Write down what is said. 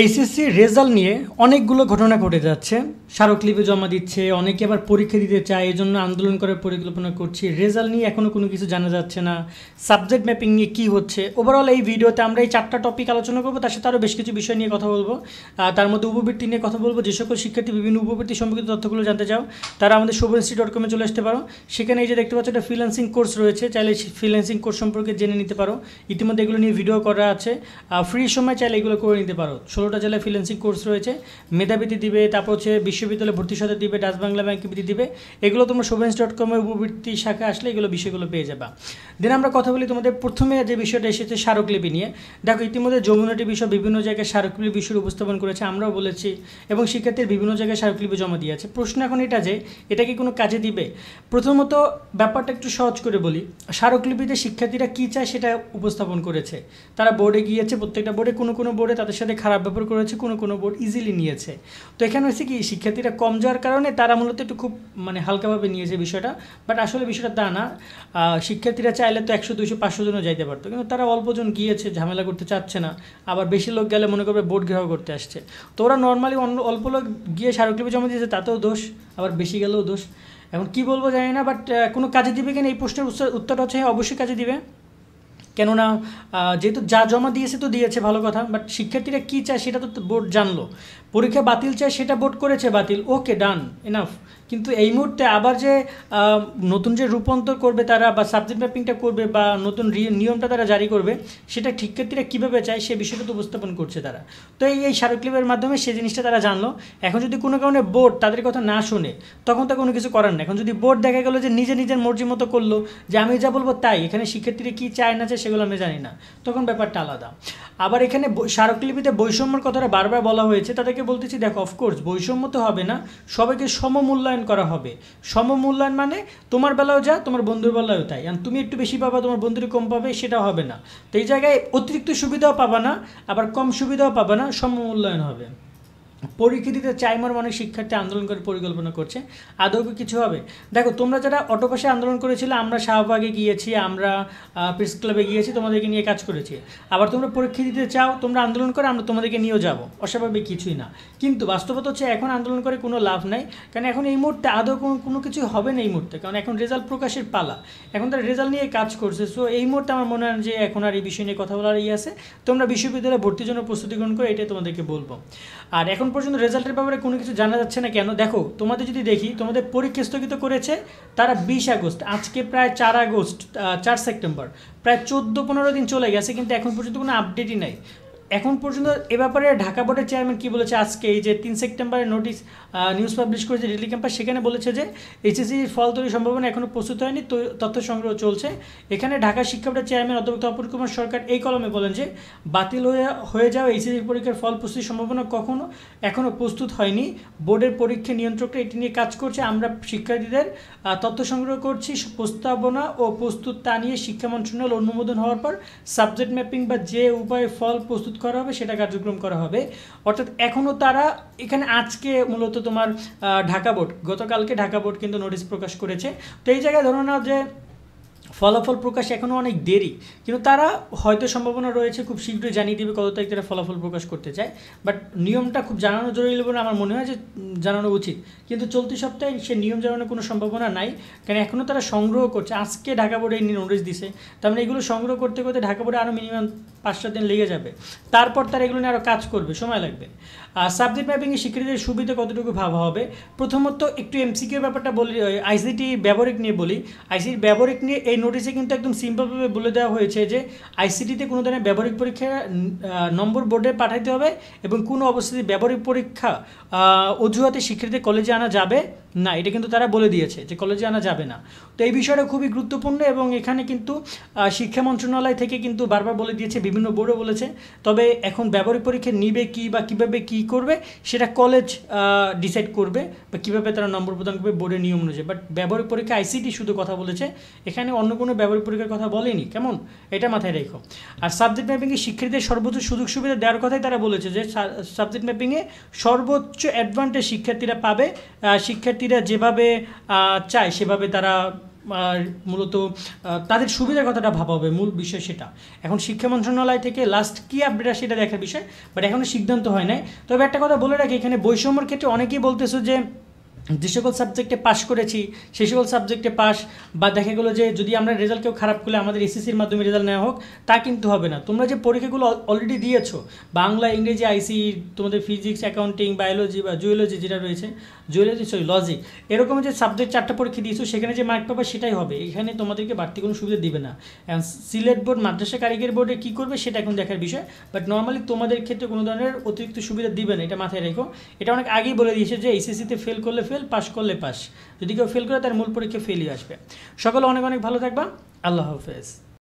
HSC result নিয়ে অনেকগুলো ঘটনা ঘটে যাচ্ছে স্মারকলিপে জমা দিচ্ছে অনেকে আবার পরীক্ষা দিতে চায় এই জন্য আন্দোলন করার পরিকল্পনা করছি রেজাল্ট নিয়ে এখনও কোনো কিছু জানা যাচ্ছে না সাবজেক্ট ম্যাপিং নিয়ে কী হচ্ছে ওভারঅল এই ভিডিওতে আমরা এই চারটা টপিক আলোচনা করবো তার সাথে আরও বেশ কিছু বিষয় নিয়ে কথা বলবো তার মধ্যে উপবৃত্তি নিয়ে কথা বলবো যে সকল শিক্ষার্থী বিভিন্ন উপবৃত্তি সম্পর্কিত তথ্যগুলো জানতে চাও তারা আমাদের শুভশ্রী ডট কমে চলে আসতে পারো সেখানে এই যে দেখতে পাচ্ছ একটা ফ্রিল্যান্সিং কোর্স রয়েছে চাইলে ফ্রিল্যান্সিং কোর্স সম্পর্কে জেনে নিতে পারো ইতিমধ্যে এগুলো নিয়ে ভিডিও করা আছে ফ্রি সময় চাইলে এগুলো করে নিতে পারো ষোলো ষোলোটা জেলায় ফ্রিলেন্সিং কোর্স রয়েছে মেধাবৃত্তি দিবে তারপর হচ্ছে বিশ্ববিদ্যালয়ে ভর্তি সদে দিবে ডাচ বাংলা ব্যাংক বৃত্তি দিবে এগুলো তোমরা শোভেন্স ডট কমের উপবৃত্তি শাখা আসলে এগুলো বিষয়গুলো পেয়ে যাবা দেন আমরা কথা বলি তোমাদের প্রথমে যে বিষয়টা এসেছে স্মারকলিপি নিয়ে দেখো ইতিমধ্যে যমুনা টিভি বিভিন্ন জায়গায় স্মারকলিপি বিষয় উপস্থাপন করেছে আমরাও বলেছি এবং শিক্ষার্থীর বিভিন্ন জায়গায় স্মারকলিপি জমা দিয়েছে প্রশ্ন এখন এটা যে এটা কি কোনো কাজে দিবে প্রথমত ব্যাপারটা একটু সহজ করে বলি স্মারকলিপিতে শিক্ষার্থীরা কী চায় সেটা উপস্থাপন করেছে তারা বোর্ডে গিয়েছে প্রত্যেকটা বোর্ডে কোনো কোনো বোর্ডে তাদের সাথে খারাপ ব্যবহার করেছে কোনো কোনো বোর্ড ইজিলি নিয়েছে তো এখানে হয়েছে কি শিক্ষার্থীরা কম যাওয়ার কারণে তারা মূলত একটু খুব মানে হালকাভাবে নিয়েছে বিষয়টা বাট আসলে বিষয়টা তা না শিক্ষার্থীরা চাইলে তো একশো দুশো পাঁচশো জনও যাইতে পারতো কিন্তু তারা অল্পজন গিয়েছে ঝামেলা করতে চাচ্ছে না আবার বেশি লোক গেলে মনে করবে বোর্ড গ্রহ করতে আসছে তো ওরা নর্মালি অল্প লোক গিয়ে স্মারকলিপি জমা দিয়েছে তাতেও দোষ আবার বেশি গেলেও দোষ এখন কি বলবো জানি না বাট কোনো কাজে দিবে কিনা এই প্রশ্নের উত্তরটা হচ্ছে হ্যাঁ, অবশ্যই কাজে দিবে কেননা যেহেতু যা জমা দিয়েছে তো দিয়েছে ভালো কথা বাট শিক্ষার্থীরা কী চায় সেটা তো বোর্ড জানলো পরীক্ষা বাতিল চায় সেটা বোর্ড করেছে বাতিল ওকে ডান এনাফ কিন্তু এই মুহূর্তে আবার যে নতুন যে রূপান্তর করবে তারা বা সাবজেক্ট ম্যাপিংটা করবে বা নতুন নিয়মটা তারা জারি করবে সেটা ঠিক ক্ষেত্রে কীভাবে চায় সে বিষয়টা তো উপস্থাপন করছে তারা তো এই এই স্মারকলিপির মাধ্যমে সে জিনিসটা তারা জানলো এখন যদি কোনো কারণে বোর্ড তাদের কথা না শুনে তখন তো কোনো কিছু করার না এখন যদি বোর্ড দেখা গেলো যে নিজে নিজের মর্জি মতো করলো যে আমি যা বলবো তাই এখানে শিক্ষার্থীরা কী চায় না চায় সেগুলো আমি জানি না তখন ব্যাপারটা আলাদা আবার এখানে স্মারকলিপিতে বৈষম্যর কথাটা বারবার বলা হয়েছে তাদেরকে বলতেছি দেখো অফকোর্স বৈষম্য তো হবে না সবাইকে সমমূল্যায়ন মূল্যায়ন করা হবে সম মূল্যায়ন মানে তোমার বেলাও যা তোমার বন্ধুর বেলাও তাই আর তুমি একটু বেশি পাবা তোমার বন্ধুর কম পাবে সেটা হবে না তো এই জায়গায় অতিরিক্ত সুবিধাও পাবা না আবার কম সুবিধাও পাবা না সম মূল্যায়ন হবে পরীক্ষা দিতে চাই আমার অনেক শিক্ষার্থী আন্দোলন করে পরিকল্পনা করছে আদৌ কিছু হবে দেখো তোমরা যারা অটোপাশে আন্দোলন করেছিলে আমরা শাহবাগে গিয়েছি আমরা প্রেস ক্লাবে গিয়েছি তোমাদেরকে নিয়ে কাজ করেছি আবার তোমরা পরীক্ষা দিতে চাও তোমরা আন্দোলন করে আমরা তোমাদেরকে নিয়েও যাবো অস্বাভাবিক কিছুই না কিন্তু বাস্তবতা হচ্ছে এখন আন্দোলন করে কোনো লাভ নাই কারণ এখন এই মুহূর্তে আদৌ কোনো কিছু হবে না এই মুহূর্তে কারণ এখন রেজাল্ট প্রকাশের পালা এখন তারা রেজাল্ট নিয়ে কাজ করছে সো এই মুহূর্তে আমার মনে হয় যে এখন আর এই বিষয় নিয়ে কথা বলার ইয়ে আছে তোমরা বিশ্ববিদ্যালয়ে ভর্তির জন্য প্রস্তুতি গ্রহণ করে এটাই তোমাদেরকে বলবো আর এখন এখন পর্যন্ত রেজাল্টের ব্যাপারে কোনো কিছু জানা যাচ্ছে না কেন দেখো তোমাদের যদি দেখি তোমাদের পরীক্ষা স্থগিত করেছে তারা বিশ আগস্ট আজকে প্রায় চার আগস্ট চার সেপ্টেম্বর প্রায় চোদ্দো পনেরো দিন চলে গেছে কিন্তু এখন পর্যন্ত কোনো আপডেটই নাই এখন পর্যন্ত এ ব্যাপারে ঢাকা বোর্ডের চেয়ারম্যান কি বলেছে আজকে এই যে তিন সেপ্টেম্বরে নোটিশ নিউজ পাবলিশ করেছে রিলি ক্যাম্পাস সেখানে বলেছে যে এইচএসসির ফল তৈরির সম্ভাবনা এখনও প্রস্তুত হয়নি তথ্য সংগ্রহ চলছে এখানে ঢাকা শিক্ষা বোর্ডের চেয়ারম্যান অধ্যাপক অপুর কুমার সরকার এই কলমে বলেন যে বাতিল হয়ে হয়ে যাওয়া এইচএসি পরীক্ষার ফল প্রস্তুতির সম্ভাবনা কখনো এখনও প্রস্তুত হয়নি বোর্ডের পরীক্ষা নিয়ন্ত্রকরা এটি নিয়ে কাজ করছে আমরা শিক্ষার্থীদের তথ্য সংগ্রহ করছি প্রস্তাবনা ও প্রস্তুত তা নিয়ে শিক্ষা মন্ত্রণালয় অনুমোদন হওয়ার পর সাবজেক্ট ম্যাপিং বা যে উপায়ে ফল প্রস্তুত করা হবে সেটা কার্যক্রম করা হবে অর্থাৎ এখনও তারা এখানে আজকে মূলত তোমার ঢাকা বোর্ড গতকালকে ঢাকা বোর্ড কিন্তু নোটিশ প্রকাশ করেছে তো এই জায়গায় ধরো না যে ফলাফল প্রকাশ এখনও অনেক দেরি কিন্তু তারা হয়তো সম্ভাবনা রয়েছে খুব শীঘ্রই জানিয়ে দেবে কত তারিখ তারা ফলাফল প্রকাশ করতে চায় বাট নিয়মটা খুব জানানো জরুরি বলে আমার মনে হয় যে জানানো উচিত কিন্তু চলতি সপ্তাহে সে নিয়ম জানানোর কোনো সম্ভাবনা নাই কারণ এখনও তারা সংগ্রহ করছে আজকে ঢাকা বোর্ডে নোটিশ দিছে তার মানে এগুলো সংগ্রহ করতে করতে ঢাকা বোর্ডে আরও মিনিমাম পাঁচ সাত দিন লেগে যাবে তারপর তার এগুলো নিয়ে আরও কাজ করবে সময় লাগবে আর সাবজেক্ট ম্যাপিংয়ে শিক্ষার্থীদের সুবিধা কতটুকু ভাবা হবে প্রথমত একটু এমসিকিউ ব্যাপারটা বলি আইসিটি ব্যবহারিক নিয়ে বলি আইসিটি ব্যবহারিক নিয়ে এই নোটিশে কিন্তু একদম সিম্পলভাবে বলে দেওয়া হয়েছে যে আইসিটিতে কোনো ধরনের ব্যবহারিক পরীক্ষা নম্বর বোর্ডে পাঠাইতে হবে এবং কোনো অবস্থাতে ব্যবহারিক পরীক্ষা অজুহাতে শিক্ষার্থীদের কলেজে আনা যাবে না এটা কিন্তু তারা বলে দিয়েছে যে কলেজে আনা যাবে না তো এই বিষয়টা খুবই গুরুত্বপূর্ণ এবং এখানে কিন্তু শিক্ষা মন্ত্রণালয় থেকে কিন্তু বারবার বলে দিয়েছে বিভিন্ন বোর্ডও বলেছে তবে এখন ব্যবহারিক পরীক্ষা নিবে কি বা কিভাবে কি করবে সেটা কলেজ ডিসাইড করবে বা কীভাবে তারা নম্বর প্রদান করবে বোর্ডের নিয়ম অনুযায়ী বাট ব্যবহারিক পরীক্ষা আইসিটি শুধু কথা বলেছে এখানে অন্য কোনো ব্যবহারিক পরীক্ষার কথা বলেনি কেমন এটা মাথায় রেখো আর সাবজেক্ট ম্যাপিংয়ে শিক্ষার্থীদের সর্বোচ্চ সুযোগ সুবিধা দেওয়ার কথাই তারা বলেছে যে সাবজেক্ট ম্যাপিংয়ে সর্বোচ্চ অ্যাডভান্টেজ শিক্ষার্থীরা পাবে শিক্ষার্থী ব্যক্তিরা যেভাবে চায় সেভাবে তারা মূলত তাদের সুবিধার কথাটা ভাবা হবে মূল বিষয় সেটা এখন শিক্ষা মন্ত্রণালয় থেকে লাস্ট কী আপডেট আসে সেটা দেখার বিষয় বাট এখনও সিদ্ধান্ত হয় নাই তবে একটা কথা বলে রাখি এখানে বৈষম্যর ক্ষেত্রে অনেকেই বলতেছে যে যে সকল সাবজেক্টে পাশ করেছি সেই সকল সাবজেক্টে পাশ বা দেখা গেলো যে যদি আমরা রেজাল্ট কেউ খারাপ করলে আমাদের এসএসসির মাধ্যমে রেজাল্ট নেওয়া হোক তা কিন্তু হবে না তোমরা যে পরীক্ষাগুলো অলরেডি দিয়েছো বাংলা ইংরেজি আইসি e, তোমাদের ফিজিক্স অ্যাকাউন্টিং বায়োলজি বা জুয়োলজি যেটা রয়েছে জুয়োলজি সরি লজিক এরকম যে সাবজেক্ট চারটে পরীক্ষা দিয়েছো সেখানে যে মার্ক পাবে সেটাই হবে এখানে তোমাদেরকে বাড়তি কোনো সুবিধা দিবে না সিলেট বোর্ড মাদ্রাসা কারিগরি বোর্ডে কী করবে সেটা এখন দেখার বিষয় বাট নর্মালি তোমাদের ক্ষেত্রে কোনো ধরনের অতিরিক্ত সুবিধা দিবে না এটা মাথায় রেখো এটা অনেক আগেই বলে দিয়েছে যে এসএসসিতে ফেল করলে ফেল ফেল পাশ করলে পাশ যদি কেউ ফেল করে তার মূল পরীক্ষা ফেলই আসবে সকলে অনেক অনেক ভালো থাকবা আল্লাহ হাফেজ